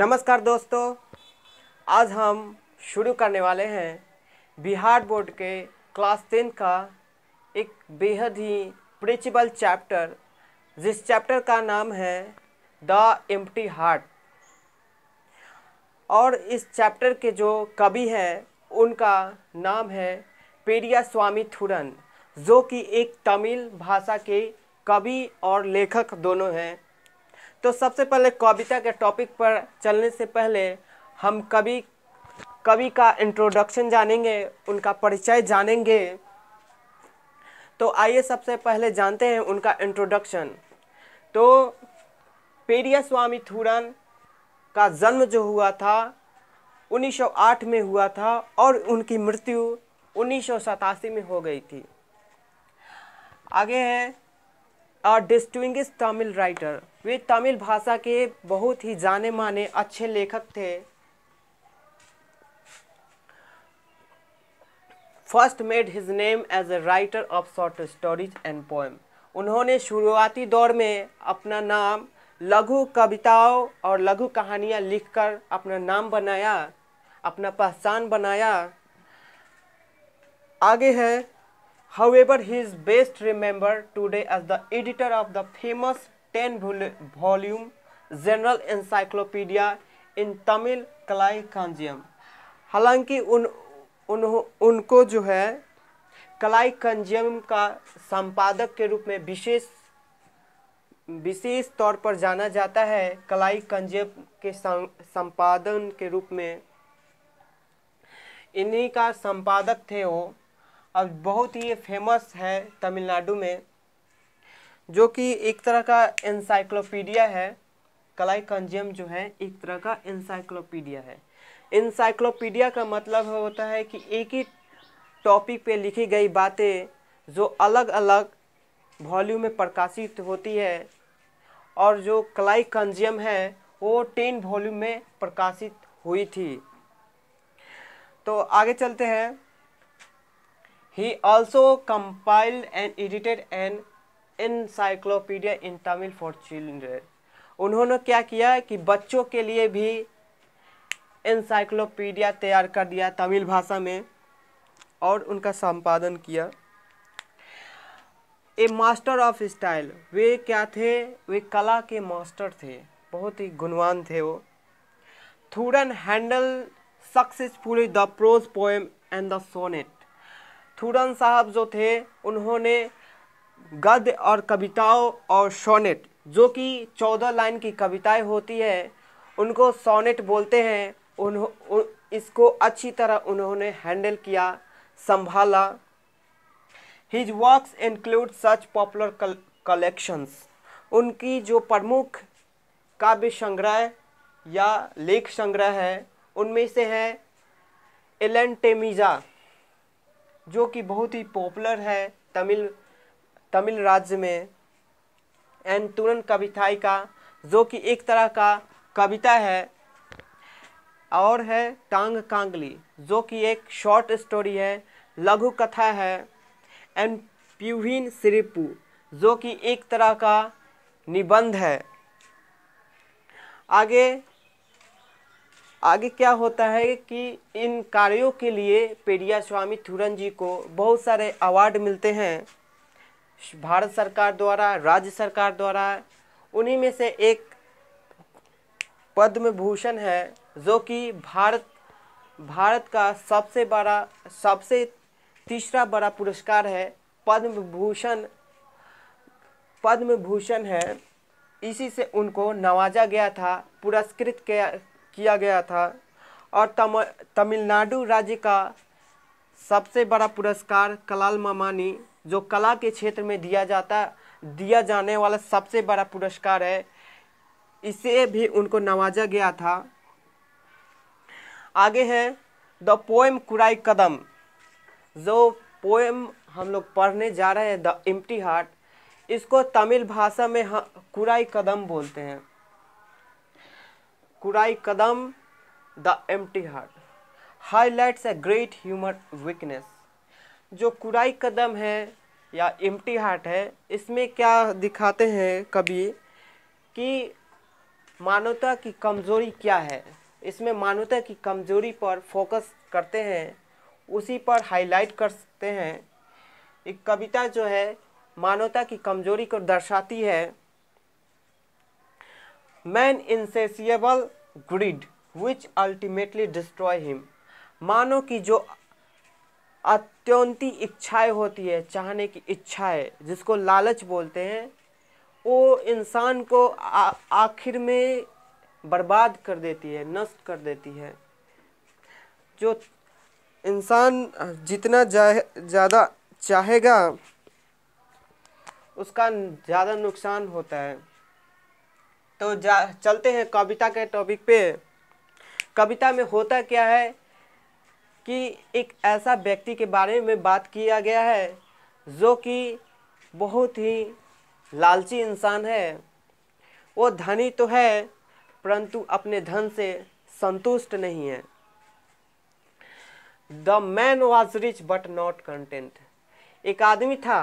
नमस्कार दोस्तों आज हम शुरू करने वाले हैं बिहार बोर्ड के क्लास टेन का एक बेहद ही प्रिंसिपल चैप्टर जिस चैप्टर का नाम है द एम्प्टी हार्ट और इस चैप्टर के जो कवि हैं उनका नाम है पेरिया स्वामी थुरन जो कि एक तमिल भाषा के कवि और लेखक दोनों हैं तो सबसे पहले कविता के टॉपिक पर चलने से पहले हम कवि कवि का इंट्रोडक्शन जानेंगे उनका परिचय जानेंगे तो आइए सबसे पहले जानते हैं उनका इंट्रोडक्शन तो पेरिया स्वामी थुरन का जन्म जो हुआ था 1908 में हुआ था और उनकी मृत्यु उन्नीस में हो गई थी आगे है अ डिस्टिंग तमिल राइटर वे तमिल भाषा के बहुत ही जाने माने अच्छे लेखक थे first made his name as a writer of short stories and poem उन्होंने शुरुआती दौर में अपना नाम लघु कविताओं और लघु कहानियाँ लिखकर अपना नाम बनाया अपना पहचान बनाया आगे है however he is best remember today as the editor of the famous ten volume general encyclopedia in Tamil Kalaikalanjiyam हालांकि उन, उन उनको जो है कलाई कंजियम का संपादक के रूप में विशेष विशेष तौर पर जाना जाता है कलाई कंजियम के संपादन के रूप में इन्हीं का संपादक थे वो अब बहुत ही फेमस है तमिलनाडु में जो कि एक तरह का इंसाइक्लोपीडिया है कलाई कंजियम जो है एक तरह का इंसाइक्लोपीडिया है इंसाइक्लोपीडिया का मतलब होता है कि एक ही टॉपिक पे लिखी गई बातें जो अलग अलग वॉल्यूम में प्रकाशित होती है और जो कलाई कंजियम है वो टेन वॉल्यूम में प्रकाशित हुई थी तो आगे चलते हैं he also compiled and edited and encyclopedia in Tamil for children उन्होंने क्या किया कि बच्चों के लिए भी एनसाइक्लोपीडिया तैयार कर दिया तमिल भाषा में और उनका संपादन किया ए मास्टर ऑफ स्टाइल वे क्या थे वे कला के मास्टर थे बहुत ही गुणवान थे वो Thooran handle successfully the prose poem and the sonnet Thooran साहब जो थे उन्होंने गद्य और कविताओं और सोनेट जो कि चौदह लाइन की कविताएं होती है उनको सोनेट बोलते हैं उन्हों इसको अच्छी तरह उन्होंने हैंडल किया संभाला his works include such popular collections उनकी जो प्रमुख काव्य संग्रह या लेख संग्रह है उनमें से है एलेंटेमिजा जो कि बहुत ही पॉपुलर है तमिल तमिल राज्य में तुरन कविथाई का जो कि एक तरह का कविता है और है टांग कांगली जो कि एक शॉर्ट स्टोरी है लघु कथा है एंड प्यूहीन सिरिपू जो कि एक तरह का निबंध है आगे आगे क्या होता है कि इन कार्यों के लिए पेडिया स्वामी थुरन जी को बहुत सारे अवार्ड मिलते हैं भारत सरकार द्वारा राज्य सरकार द्वारा उन्हीं में से एक पद्म भूषण है जो कि भारत भारत का सबसे बड़ा सबसे तीसरा बड़ा पुरस्कार है पद्म भूषण पद्म भूषण है इसी से उनको नवाजा गया था पुरस्कृत किया गया था और तम तमिलनाडु राज्य का सबसे बड़ा पुरस्कार कलाल ममानी जो कला के क्षेत्र में दिया जाता दिया जाने वाला सबसे बड़ा पुरस्कार है इसे भी उनको नवाजा गया था आगे है द पोएम कुराई कदम जो पोएम हम लोग पढ़ने जा रहे हैं द इम्टी हार्ट इसको तमिल भाषा में कुराई कदम बोलते हैं Kurai Kudam the empty heart highlights a great humour weakness जो कुराई कदम है या एम्प्टी हार्ट है इसमें क्या दिखाते हैं कभी कि मानवता की कमज़ोरी क्या है इसमें मानवता की कमज़ोरी पर फोकस करते हैं उसी पर हाईलाइट करते हैं एक कविता जो है मानवता की कमज़ोरी को दर्शाती है man insatiable greed which ultimately destroy him मानव की जो अत्यंती इच्छाएं होती है चाहने की इच्छाएं जिसको लालच बोलते हैं वो इंसान को आखिर में बर्बाद कर देती है नष्ट कर देती है जो इंसान जितना ज़्यादा चाहेगा उसका ज़्यादा नुकसान होता है तो जा चलते हैं कविता के टॉपिक पे कविता में होता क्या है कि एक ऐसा व्यक्ति के बारे में बात किया गया है जो कि बहुत ही लालची इंसान है वो धनी तो है परंतु अपने धन से संतुष्ट नहीं है the man was rich but not content एक आदमी था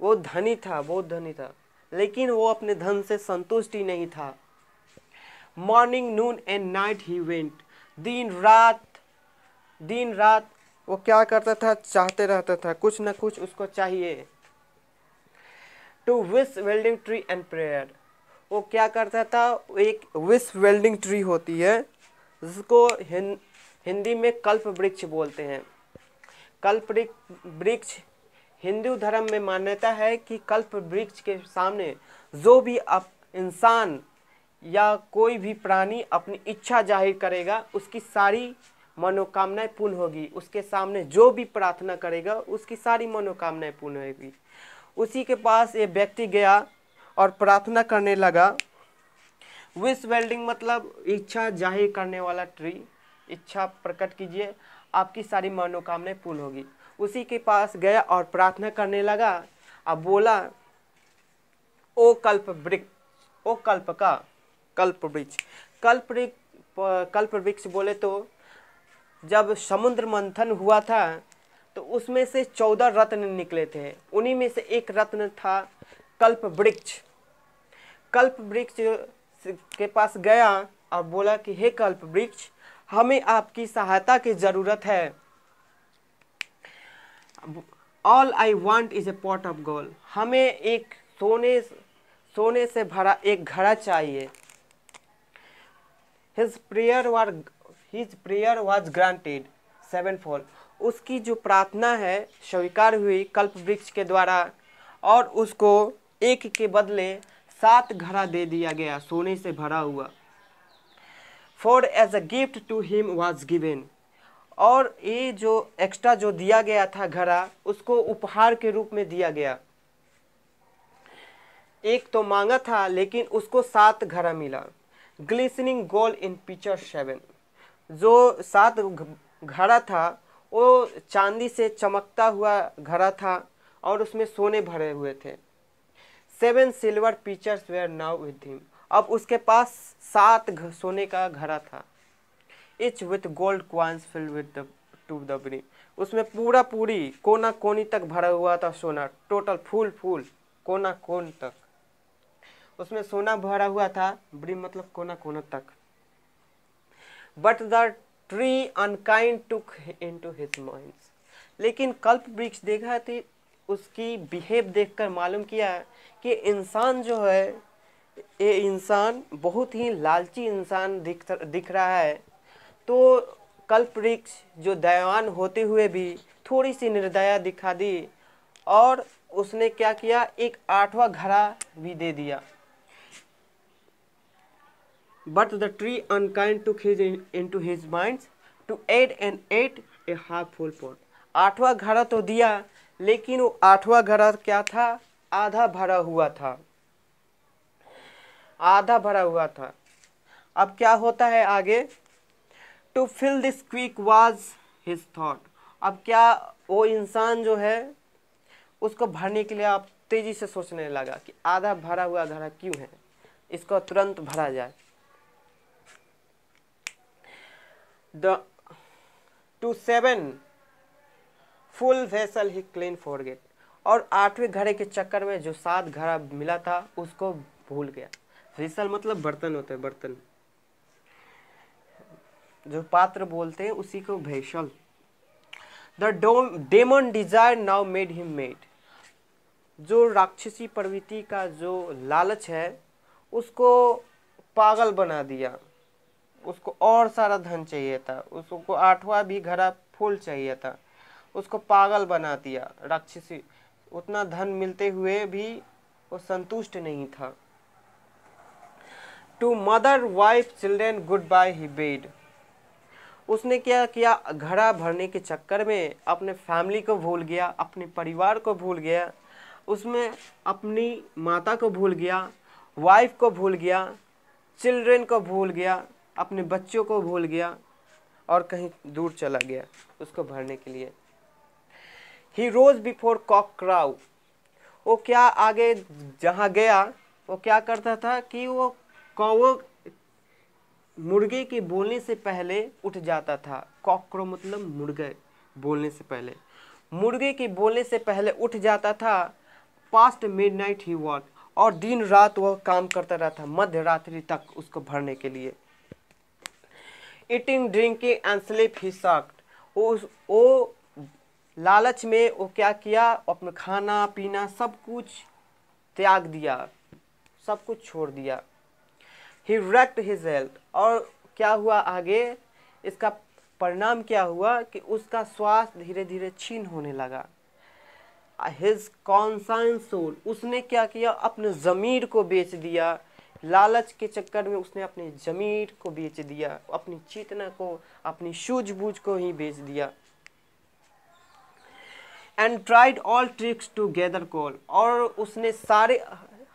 वो धनी था बहुत धनी था लेकिन वो अपने धन से संतुष्ट ही नहीं था morning noon and night he went दिन रात दिन रात वो क्या करता था चाहते रहता था कुछ ना कुछ उसको चाहिए to wish yielding tree and prayer वो क्या करता था एक विश वेल्डिंग ट्री होती है जिसको हिं, हिंदी में कल्प वृक्ष बोलते हैं कल्प वृक्ष हिंदू धर्म में मान्यता है कि कल्प वृक्ष के सामने जो भी अप, इंसान या कोई भी प्राणी अपनी इच्छा जाहिर करेगा उसकी सारी मनोकामनाएं पूर्ण होगी उसके सामने जो भी प्रार्थना करेगा उसकी सारी मनोकामनाएं पूर्ण होगी उसी के पास ये व्यक्ति गया और प्रार्थना करने लगा विश वेल्डिंग मतलब इच्छा जाहिर करने वाला ट्री इच्छा प्रकट कीजिए आपकी सारी मनोकामनाएं पूर्ण होगी उसी के पास गया और प्रार्थना करने लगा अब बोला ओ कल्प वृक्ष ओ कल्प का कल्प वृक्ष कल्प वृक्ष कल्प वृक्ष बोले तो जब समुद्र मंथन हुआ था तो उसमें से चौदह रत्न निकले थे उन्हीं में से एक रत्न था कल्प वृक्ष कल्प वृक्ष के पास गया और बोला कि हे कल्प वृक्ष हमें आपकी सहायता की ज़रूरत है all I want is a pot of gold हमें एक सोने सोने से भरा एक घड़ा चाहिए his prayer were his prayer was granted seven four उसकी जो प्रार्थना है स्वीकार हुई कल्प वृक्ष के द्वारा और उसको एक के बदले सात घड़ा दे दिया गया सोने से भरा हुआ for as a gift to him was given और ये जो एक्स्ट्रा जो दिया गया था घड़ा उसको उपहार के रूप में दिया गया एक तो मांगा था लेकिन उसको सात घड़ा मिला glistening gold in pitcher seven जो सात घड़ा था वो चांदी से चमकता हुआ घड़ा था और उसमें सोने भरे हुए थे seven silver pitchers were now with him अब उसके पास सात सोने का घड़ा था each with gold coins filled with the to the brim उसमें पूरा पूरी कोना कोनी तक भरा हुआ था सोना टोटल फुल फुल कोना कोन तक उसमें सोना भरा हुआ था ब्रिम मतलब कोना कोना तक but the tree unkind took into his हिज माइंड लेकिन कल्प वृक्ष देखा थी तो उसकी बिहेव देखकर मालूम किया कि इंसान जो है ये इंसान बहुत ही लालची इंसान दिख दिख रहा है तो कल्प वृक्ष जो दयावान होते हुए भी थोड़ी सी निर्दया दिखा दी और उसने क्या किया एक आठवां घड़ा भी दे दिया but the tree unkind to his into his हिज to add and eighth a half full फुल pot आठवा घड़ा तो दिया लेकिन वो आठवा घड़ा क्या था आधा भरा हुआ था आधा भरा हुआ था अब क्या होता है आगे to fill this quick was his thought अब क्या वो इंसान जो है उसको भरने के लिए आप तेज़ी से सोचने लगा कि आधा भरा हुआ घड़ा क्यों है इसको तुरंत भरा जाए the to seven full vessel he clean forget और आठवें घड़े के चक्कर में जो सात घड़ा मिला था उसको भूल गया वेसल मतलब बर्तन होता है बर्तन जो पात्र बोलते हैं उसी को vessel the demon desire now made him made जो राक्षसी प्रवृत्ति का जो लालच है उसको पागल बना दिया उसको और सारा धन चाहिए था उसको आठवां भी घड़ा फूल चाहिए था उसको पागल बना दिया राक्षसी उतना धन मिलते हुए भी वो संतुष्ट नहीं था to mother wife children good bye he bade उसने क्या किया घड़ा भरने के चक्कर में अपने फैमिली को भूल गया अपने परिवार को भूल गया उसमें अपनी माता को भूल गया वाइफ को भूल गया चिल्ड्रेन को भूल गया अपने बच्चों को भूल गया और कहीं दूर चला गया उसको भरने के लिए he rose before cock crow वो क्या आगे जहाँ गया वो क्या करता था कि वो कौ मुर्गे के बोलने से पहले उठ जाता था कॉकरो मतलब मुर्गे बोलने से पहले मुर्गे के बोलने से पहले उठ जाता था past midnight he walk और दिन रात वह काम करता रहता मध्य रात्रि तक उसको भरने के लिए eating drinking and sleep he sucked वो वो लालच में वो क्या किया अपना खाना पीना सब कुछ त्याग दिया सब कुछ छोड़ दिया ही रेक्ट हिज हेल्थ और क्या हुआ आगे इसका परिणाम क्या हुआ कि उसका स्वास्थ्य धीरे धीरे छीन होने लगा हिज कॉन्साइन सोल उसने क्या किया अपने ज़मीर को बेच दिया लालच के चक्कर में उसने अपने जमीर को बेच दिया अपनी चेतना को अपनी सूझबूझ को ही बेच दिया and tried all tricks to gather call और उसने सारे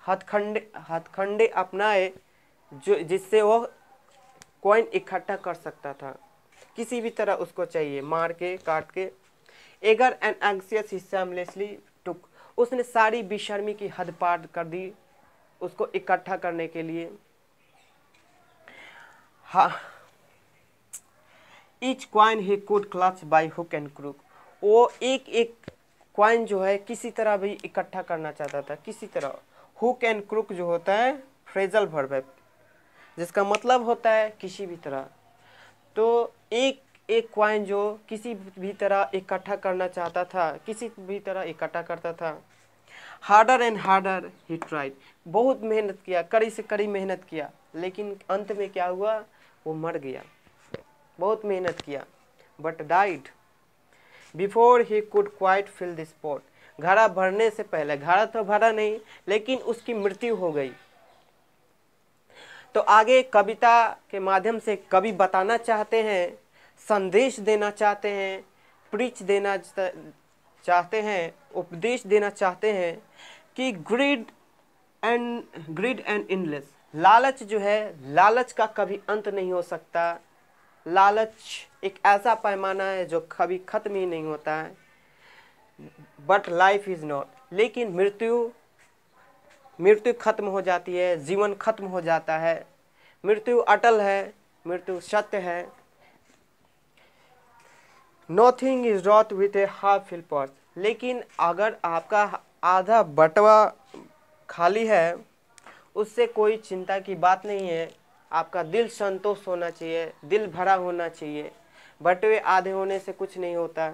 हथखंडे हथखंडे अपनाए जो जिससे वो कॉइन इकट्ठा कर सकता था किसी भी तरह उसको चाहिए मार के काट के एगर एंड एंक्सियस हिस्सा टुक उसने सारी बेशर्मी की हद पार कर दी उसको इकट्ठा करने के लिए हाँ each coin he could clutch by hook and crook वो एक एक क्वाइन जो है किसी तरह भी इकट्ठा करना चाहता था किसी तरह हुक एंड क्रूक जो होता है फ्रेजल वर्ब है जिसका मतलब होता है किसी भी तरह तो एक एक क्वाइन जो किसी भी तरह इकट्ठा करना चाहता था किसी भी तरह इकट्ठा करता था harder and harder he tried बहुत मेहनत किया कड़ी से कड़ी मेहनत किया लेकिन अंत में क्या हुआ वो मर गया बहुत मेहनत किया but died before he could quite fill the spot घड़ा भरने से पहले घड़ा तो भरा नहीं लेकिन उसकी मृत्यु हो गई तो आगे कविता के माध्यम से कवि बताना चाहते हैं संदेश देना चाहते हैं प्रीच देना चाहते हैं उपदेश देना चाहते हैं कि greed and greed and endless लालच जो है लालच का कभी अंत नहीं हो सकता लालच एक ऐसा पैमाना है जो कभी ख़त्म ही नहीं होता है बट लाइफ इज़ नॉट लेकिन मृत्यु मृत्यु खत्म हो जाती है जीवन खत्म हो जाता है मृत्यु अटल है मृत्यु सत्य है नथिंग इज रॉट with a half fill purse लेकिन अगर आपका आधा बटवा खाली है उससे कोई चिंता की बात नहीं है आपका दिल संतोष होना चाहिए दिल भरा होना चाहिए बटवे आधे होने से कुछ नहीं होता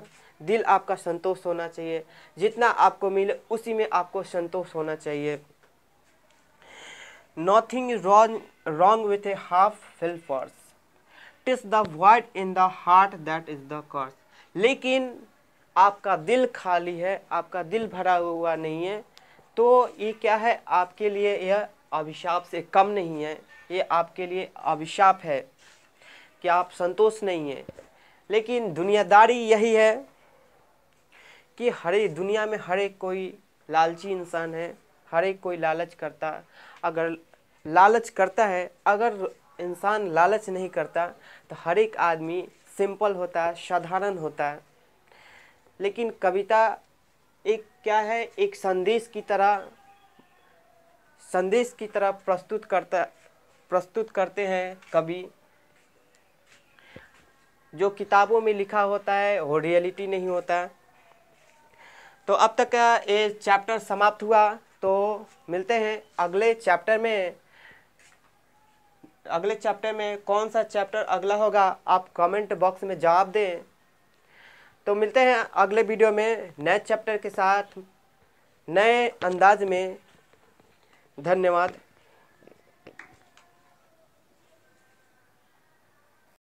दिल आपका संतोष होना चाहिए जितना आपको मिले उसी में आपको संतोष होना चाहिए nothing wrong wrong with a half fill purse TISS the white in the heart that is the कर्स लेकिन आपका दिल खाली है आपका दिल भरा हुआ नहीं है तो ये क्या है आपके लिए यह अभिशाप से कम नहीं है ये आपके लिए अभिशाप है कि आप संतोष नहीं हैं लेकिन दुनियादारी यही है कि हर दुनिया में हर एक कोई लालची इंसान है हर एक कोई लालच करता अगर लालच करता है अगर इंसान लालच नहीं करता तो हर एक आदमी सिंपल होता है साधारण होता है लेकिन कविता एक क्या है एक संदेश की तरह संदेश की तरह प्रस्तुत करता प्रस्तुत करते हैं कवि जो किताबों में लिखा होता है वो रियलिटी नहीं होता तो अब तक ये चैप्टर समाप्त हुआ तो मिलते हैं अगले चैप्टर में अगले चैप्टर में कौन सा चैप्टर अगला होगा आप कमेंट बॉक्स में जवाब दें तो मिलते हैं अगले वीडियो में नए चैप्टर के साथ नए अंदाज में धन्यवाद